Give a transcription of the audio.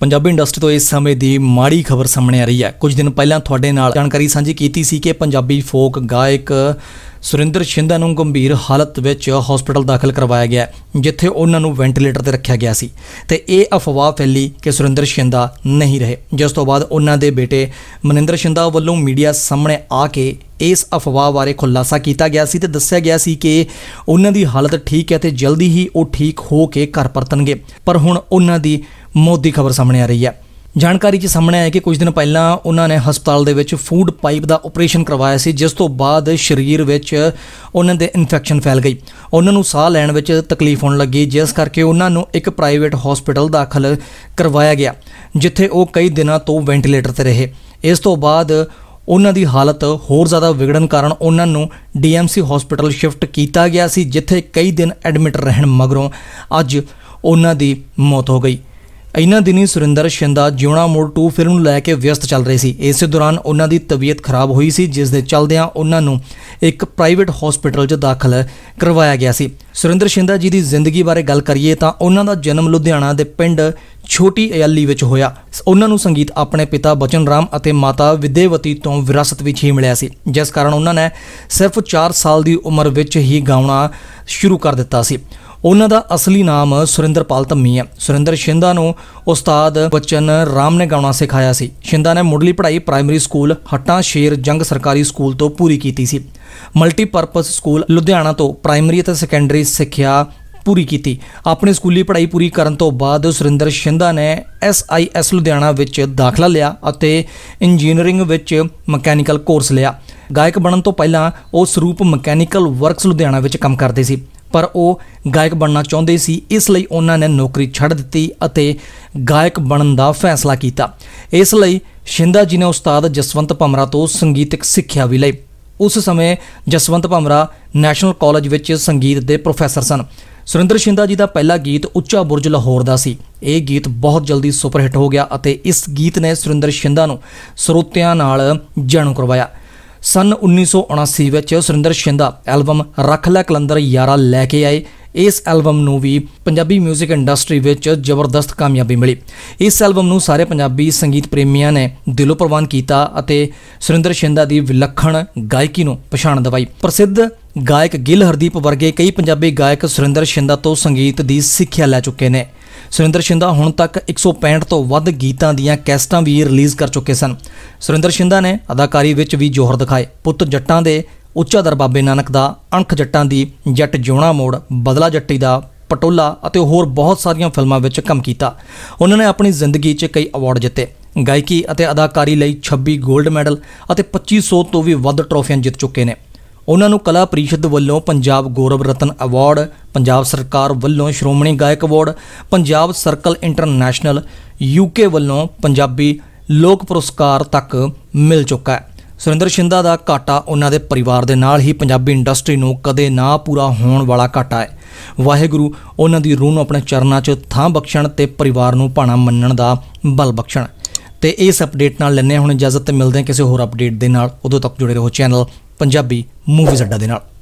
Punjabi industry ਤੋਂ ਇਸ ਸਮੇਂ ਦੀ ਮਾੜੀ ਖਬਰ ਸਾਹਮਣੇ ਆ ਰਹੀ ਹੈ ਕੁਝ ਦਿਨ ਪਹਿਲਾਂ ਤੁਹਾਡੇ ਨਾਲ ਜਾਣਕਾਰੀ ਸਾਂਝੀ ਕੀਤੀ ਸੀ ਕਿ ਪੰਜਾਬੀ ਫੋਕ ਗਾਇਕ ਸੁਰਿੰਦਰ ਸ਼ਿੰਦਾ ਨੂੰ ਗੰਭੀਰ ਹਾਲਤ ਵਿੱਚ ਹਸਪਤਾਲ ਦਾਖਲ ਕਰਵਾਇਆ ਗਿਆ ਜਿੱਥੇ ਉਹਨਾਂ ਨੂੰ ਵੈਂਟੀਲੇਟਰ ਤੇ ਰੱਖਿਆ ਗਿਆ ਸੀ ਤੇ ਇਹ ਅਫਵਾਹ ਫੈਲੀ ਕਿ ਸੁਰਿੰਦਰ ਸ਼ਿੰਦਾ ਨਹੀਂ ਰਹੇ ਜਿਸ ਤੋਂ ਬਾਅਦ ਉਹਨਾਂ ਦੇ ਬੇਟੇ ਮਨਿੰਦਰ ਸ਼ਿੰਦਾ ਵੱਲੋਂ ਮੀਡੀਆ ਸਾਹਮਣੇ ਆ ਕੇ ਇਸ ਅਫਵਾਹ ਬਾਰੇ ਖੁਲਾਸਾ ਕੀਤਾ ਗਿਆ ਸੀ ਤੇ ਦੱਸਿਆ ਗਿਆ ਸੀ ਕਿ ਉਹਨਾਂ ਦੀ ਹਾਲਤ ਠੀਕ ਹੈ ਤੇ ਜਲਦੀ ਹੀ ਉਹ ਠੀਕ ਹੋ ਕੇ ਘਰ ਪਰਤਣਗੇ ਪਰ ਹੁਣ ਉਹਨਾਂ ਦੀ ਮੌਤ ਦੀ ਖਬਰ ਸਾਹਮਣੇ ਆ ਰਹੀ ਹੈ ਜਾਣਕਾਰੀ 'ਚ ਸਾਹਮਣੇ ਆਇਆ ਕਿ ਕੁਝ ਦਿਨ ਪਹਿਲਾਂ ਉਹਨਾਂ ਨੇ ਹਸਪਤਾਲ ਦੇ ਵਿੱਚ ਫੂਡ ਪਾਈਪ ਦਾ ਆਪਰੇਸ਼ਨ ਕਰਵਾਇਆ ਸੀ ਜਿਸ ਤੋਂ ਬਾਅਦ ਸਰੀਰ ਵਿੱਚ ਉਹਨਾਂ ਦੇ ਇਨਫੈਕਸ਼ਨ ਫੈਲ ਗਈ ਉਹਨਾਂ ਨੂੰ ਸਾਹ ਲੈਣ ਵਿੱਚ ਤਕਲੀਫ ਹੋਣ ਲੱਗੀ ਜਿਸ ਕਰਕੇ ਉਹਨਾਂ ਨੂੰ ਇੱਕ ਪ੍ਰਾਈਵੇਟ ਹਸਪਤਾਲ ਦਾਖਲ ਕਰਵਾਇਆ ਗਿਆ ਜਿੱਥੇ ਉਹ ਕਈ ਦਿਨਾਂ ਤੋਂ ਵੈਂਟੀਲੇਟਰ ਤੇ ਰਹੇ ਇਸ ਤੋਂ ਬਾਅਦ ਉਹਨਾਂ ਦੀ ਹਾਲਤ ਹੋਰ ਜ਼ਿਆਦਾ ਵਿਗੜਨ ਕਾਰਨ ਉਹਨਾਂ ਨੂੰ ਡੀਐਮਸੀ ਹਸਪੀਟਲ ਸ਼ਿਫਟ ਕੀਤਾ ਗਿਆ ਸੀ ਜਿੱਥੇ ਕਈ ਦਿਨ ਐਡਮਿਟ ਰਹਿਣ ਮਗਰੋਂ ਅੱਜ ਉਹਨਾਂ ਦੀ ਮੌਤ ਹੋ ਗਈ ਇਨ੍ਹਾਂ ਦਿਨੀ ਸੁਰਿੰਦਰ ਸ਼ਿੰਦਾ ਜਿਉਣਾ ਮੋੜ 2 ਫਿਲਮ ਨੂੰ ਲੈ ਕੇ ਵਿਅਸਤ ਚੱਲ ਰਹੇ ਸੀ ਇਸੇ ਦੌਰਾਨ ਉਹਨਾਂ ਦੀ ਤਬੀਅਤ ਖਰਾਬ ਹੋਈ ਸੀ ਜਿਸ ਦੇ ਚੱਲਦਿਆਂ ਉਹਨਾਂ ਨੂੰ ਇੱਕ ਪ੍ਰਾਈਵੇਟ ਹਸਪੀਟਲ 'ਚ ਦਾਖਲ ਕਰਵਾਇਆ ਗਿਆ ਸੀ ਸੁਰਿੰਦਰ ਸ਼ਿੰਦਾ ਜੀ ਦੀ ਜ਼ਿੰਦਗੀ ਬਾਰੇ ਗੱਲ ਕਰੀਏ ਤਾਂ ਉਹਨਾਂ ਦਾ ਜਨਮ ਲੁਧਿਆਣਾ ਦੇ ਪਿੰਡ ਛੋਟੀ ਅਯਾਲੀ ਵਿੱਚ ਹੋਇਆ ਉਹਨਾਂ ਨੂੰ ਸੰਗੀਤ ਆਪਣੇ ਪਿਤਾ ਬਚਨ ਰਾਮ ਅਤੇ ਮਾਤਾ ਵਿਦੇਵਤੀ ਤੋਂ ਵਿਰਾਸਤ ਵਿੱਚ ਹੀ ਮਿਲਿਆ ਸੀ ਜਿਸ ਕਾਰਨ ਉਹਨਾਂ ਨੇ ਸਿਰਫ 4 ਸਾਲ ਦੀ ਉਮਰ ਵਿੱਚ ਹੀ ਗਾਉਣਾ ਸ਼ੁਰੂ ਕਰ ਦਿੱਤਾ ਸੀ ਉਹਨਾਂ ਦਾ ਅਸਲੀ ਨਾਮ ਸੁਰਿੰਦਰਪਾਲ ਧੰਮੀ ਹੈ ਸੁਰਿੰਦਰ ਸ਼ਿੰਦਾ ਨੂੰ ਉਸਤਾਦ ਬਚਨ ਰਾਮ ਨੇ ਗਾਉਣਾ ਸਿਖਾਇਆ ਸੀ ਸ਼ਿੰਦਾ ਨੇ ਮੁੱਢਲੀ ਪੜ੍ਹਾਈ ਪ੍ਰਾਇਮਰੀ ਸਕੂਲ ਹੱਟਾਂ ਸ਼ੇਰ ਜੰਗ ਸਰਕਾਰੀ ਸਕੂਲ ਤੋਂ ਪੂਰੀ ਕੀਤੀ ਸੀ ਮਲਟੀਪਰਪਸ ਸਕੂਲ ਲੁਧਿਆਣਾ ਤੋਂ ਪ੍ਰਾਇਮਰੀ ਅਤੇ ਸੈਕੰਡਰੀ ਸਿੱਖਿਆ ਪੂਰੀ ਕੀਤੀ ਆਪਣੀ ਸਕੂਲੀ ਪੜ੍ਹਾਈ ਪੂਰੀ ਕਰਨ ਤੋਂ ਬਾਅਦ ਸੁਰਿੰਦਰ ਸ਼ਿੰਦਾ ਨੇ ਐਸਆਈਐਸ ਲੁਧਿਆਣਾ ਵਿੱਚ ਦਾਖਲਾ ਲਿਆ ਅਤੇ ਇੰਜੀਨੀਅਰਿੰਗ ਵਿੱਚ ਮਕੈਨੀਕਲ ਕੋਰਸ ਲਿਆ ਗਾਇਕ ਬਣਨ ਤੋਂ ਪਹਿਲਾਂ ਉਹ ਸਰੂਪ ਮਕੈਨੀਕਲ ਵਰਕਸ ਲੁਧਿਆਣਾ ਵਿੱਚ ਕੰਮ ਕਰਦੇ ਸੀ ਪਰ ਉਹ ਗਾਇਕ ਬਣਨਾ ਚਾਹੁੰਦੇ ਸੀ ਇਸ ਲਈ ਉਹਨਾਂ ਨੇ ਨੌਕਰੀ ਛੱਡ ਦਿੱਤੀ ਅਤੇ ਗਾਇਕ ਬਣਨ ਦਾ ਫੈਸਲਾ ਕੀਤਾ ਇਸ ਲਈ ਸ਼ਿੰਦਾ ਜੀ ਨੇ ਉਸਤਾਦ ਜਸਵੰਤ ਭਮਰਾ ਤੋਂ ਸੰਗੀਤਕ ਸਿੱਖਿਆ ਵੀ ਲਈ ਉਸ ਸਮੇਂ ਜਸਵੰਤ ਭਮਰਾ ਨੈਸ਼ਨਲ ਕਾਲਜ ਵਿੱਚ ਸੰਗੀਤ ਦੇ ਪ੍ਰੋਫੈਸਰ ਸਨ ਸੁਰਿੰਦਰ ਸ਼ਿੰਦਾ ਜੀ ਦਾ ਪਹਿਲਾ ਗੀਤ ਉੱਚਾ ਬੁਰਜ ਲਾਹੌਰ ਦਾ ਸੀ ਇਹ ਗੀਤ ਬਹੁਤ ਜਲਦੀ ਸੁਪਰ ਹਿੱਟ ਹੋ ਗਿਆ ਅਤੇ ਇਸ ਗੀਤ ਨੇ ਸੁਰਿੰਦਰ ਸ਼ਿੰਦਾ ਨੂੰ ਸਰੋਤਿਆਂ ਨਾਲ ਜਾਣੂ ਕਰਵਾਇਆ ਸਨ 1979 ਵਿੱਚ ਸੁਰਿੰਦਰ ਸ਼ਿੰਦਾ ਐਲਬਮ ਰੱਖ ਲੈ ਕਲੰਦਰ ਯਾਰਾ ਲੈ ਕੇ ਆਏ ਇਸ ਐਲਬਮ ਨੂੰ ਵੀ ਪੰਜਾਬੀ 뮤직 ਇੰਡਸਟਰੀ ਵਿੱਚ ਜ਼ਬਰਦਸਤ ਕਾਮਯਾਬੀ ਮਿਲੀ ਇਸ ਐਲਬਮ ਨੂੰ ਸਾਰੇ ਪੰਜਾਬੀ ਸੰਗੀਤ ਪ੍ਰੇਮੀਆਂ ਨੇ ਦਿਲੋਂ ਪ੍ਰਵਾਨ ਕੀਤਾ ਅਤੇ ਸੁਰਿੰਦਰ ਸ਼ਿੰਦਾ ਦੀ ਵਿਲੱਖਣ ਗਾਇਕੀ ਨੂੰ ਪਛਾਣ ਦਵਾਈ ਪ੍ਰਸਿੱਧ ਗਾਇਕ ਗਿੱਲ ਹਰਦੀਪ ਵਰਗੇ ਕਈ ਪੰਜਾਬੀ ਗਾਇਕ ਸੁਰਿੰਦਰ ਸ਼ਿੰਦਾ ਤੋਂ ਸੰਗੀਤ ਦੀ ਸਿੱਖਿਆ ਲੈ ਚੁੱਕੇ ਨੇ ਸੁਰਿੰਦਰ ਸ਼ਿੰਦਾ ਹੁਣ ਤੱਕ 165 ਤੋਂ ਵੱਧ ਗੀਤਾਂ ਦੀਆਂ ਕੈਸਟਾਂ ਵੀ ਰਿਲੀਜ਼ ਕਰ ਚੁੱਕੇ ਸਨ ਸੁਰਿੰਦਰ ਸ਼ਿੰਦਾ ਨੇ ਅਦਾਕਾਰੀ ਵਿੱਚ ਵੀ ਜੋਹਰ ਦਿਖਾਏ ਪੁੱਤ ਜੱਟਾਂ ਦੇ ਉੱਚਾ ਦਰ ਬਾਬੇ ਨਾਨਕ ਦਾ ਅਣਖ ਜੱਟਾਂ ਦੀ ਜੱਟ ਜੋਣਾ ਮੋੜ ਬਦਲਾ ਜੱਟੀ ਦਾ ਪਟੋਲਾ ਅਤੇ ਹੋਰ ਬਹੁਤ ਸਾਰੀਆਂ ਫਿਲਮਾਂ ਵਿੱਚ ਕੰਮ ਕੀਤਾ ਉਹਨਾਂ ਨੇ ਆਪਣੀ ਜ਼ਿੰਦਗੀ 'ਚ ਕਈ ਅਵਾਰਡ ਜਿੱਤੇ ਗਾਇਕੀ ਅਤੇ ਅਦਾਕਾਰੀ ਲਈ 26 골ਡ ਮੈਡਲ ਅਤੇ 2500 ਤੋਂ ਵੀ ਵੱਧ ਟਰੋਫੀਆਂ ਜਿੱਤ ਚੁੱਕੇ ਨੇ ਉਹਨਾਂ ਨੂੰ ਕਲਾ ਪ੍ਰੀਸ਼ਦ ਵੱਲੋਂ ਪੰਜਾਬ ਗੌਰਵ ਰਤਨ ਅਵਾਰਡ ਪੰਜਾਬ ਸਰਕਾਰ ਵੱਲੋਂ Shiromani Gayak award Punjab circle international UK ਵੱਲੋਂ ਪੰਜਾਬੀ ਲੋਕ ਪੁਰਸਕਾਰ ਤੱਕ ਮਿਲ ਚੁੱਕਾ ਹੈ ਸੁਰਿੰਦਰ ਸ਼ਿੰਦਾ ਦਾ ਘਾਟਾ ਉਹਨਾਂ ਦੇ ਪਰਿਵਾਰ ਦੇ ਨਾਲ ਹੀ ਪੰਜਾਬੀ ਇੰਡਸਟਰੀ ਨੂੰ ਕਦੇ ਨਾ ਪੂਰਾ ਹੋਣ ਵਾਲਾ ਘਾਟਾ ਹੈ ਵਾਹਿਗੁਰੂ ਉਹਨਾਂ ਦੀ ਰੂਹ ਨੂੰ ਆਪਣੇ ਚਰਨਾਂ 'ਚ ਥਾਂ ਬਖਸ਼ਣ ਤੇ ਪਰਿਵਾਰ ਨੂੰ ਪਾਣਾ ਮੰਨਣ ਦਾ ਬਲ ਬਖਸ਼ਣ ਤੇ ਇਸ ਅਪਡੇਟ ਨਾਲ ਲੈਣੇ ਹੁਣ ਇਜਾਜ਼ਤ ਤੇ ਮਿਲਦੇ ਹਾਂ ਕਿਸੇ ਹੋਰ ਅਪਡੇਟ ਦੇ ਨਾਲ ਉਦੋਂ ਤੱਕ ਜੁੜੇ ਰਹੋ ਚੈਨਲ ਪੰਜਾਬੀ ਮੂਵੀਜ਼ ਅੱਡਾ ਦੇ ਨਾਲ